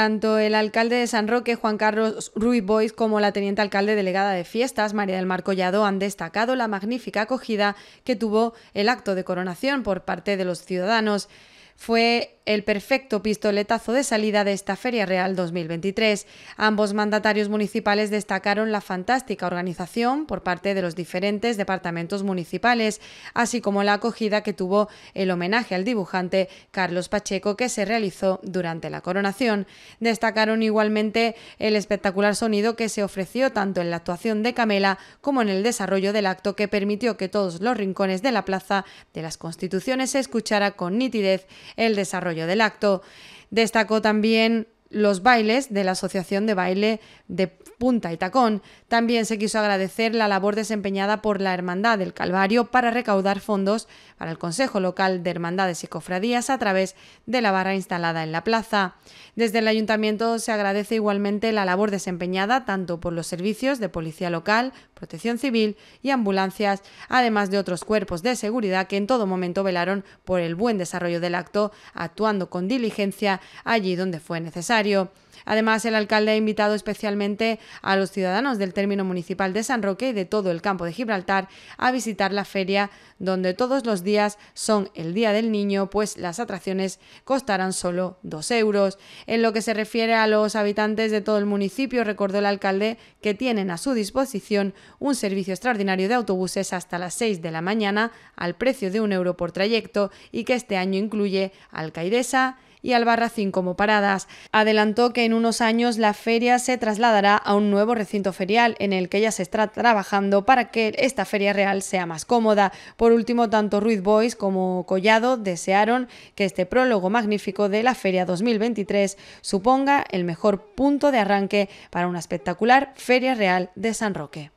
Tanto el alcalde de San Roque, Juan Carlos Ruiz Bois, como la teniente alcalde delegada de fiestas, María del Mar Collado, han destacado la magnífica acogida que tuvo el acto de coronación por parte de los ciudadanos fue el perfecto pistoletazo de salida de esta Feria Real 2023. Ambos mandatarios municipales destacaron la fantástica organización por parte de los diferentes departamentos municipales, así como la acogida que tuvo el homenaje al dibujante Carlos Pacheco que se realizó durante la coronación. Destacaron igualmente el espectacular sonido que se ofreció tanto en la actuación de Camela como en el desarrollo del acto que permitió que todos los rincones de la plaza de las Constituciones se escuchara con nitidez el desarrollo del acto. Destacó también los bailes de la Asociación de Baile de Punta y Tacón. También se quiso agradecer la labor desempeñada por la Hermandad del Calvario para recaudar fondos para el Consejo Local de Hermandades y Cofradías a través de la barra instalada en la plaza. Desde el Ayuntamiento se agradece igualmente la labor desempeñada tanto por los servicios de Policía Local, Protección Civil y Ambulancias, además de otros cuerpos de seguridad que en todo momento velaron por el buen desarrollo del acto, actuando con diligencia allí donde fue necesario. Gracias. Además, el alcalde ha invitado especialmente a los ciudadanos del término municipal de San Roque y de todo el campo de Gibraltar a visitar la feria, donde todos los días son el Día del Niño, pues las atracciones costarán solo dos euros. En lo que se refiere a los habitantes de todo el municipio, recordó el alcalde que tienen a su disposición un servicio extraordinario de autobuses hasta las 6 de la mañana al precio de un euro por trayecto y que este año incluye Alcaidesa y Albarracín como paradas. Adelantó que en unos años la feria se trasladará a un nuevo recinto ferial en el que ya se está trabajando para que esta feria real sea más cómoda. Por último, tanto Ruiz Boys como Collado desearon que este prólogo magnífico de la feria 2023 suponga el mejor punto de arranque para una espectacular feria real de San Roque.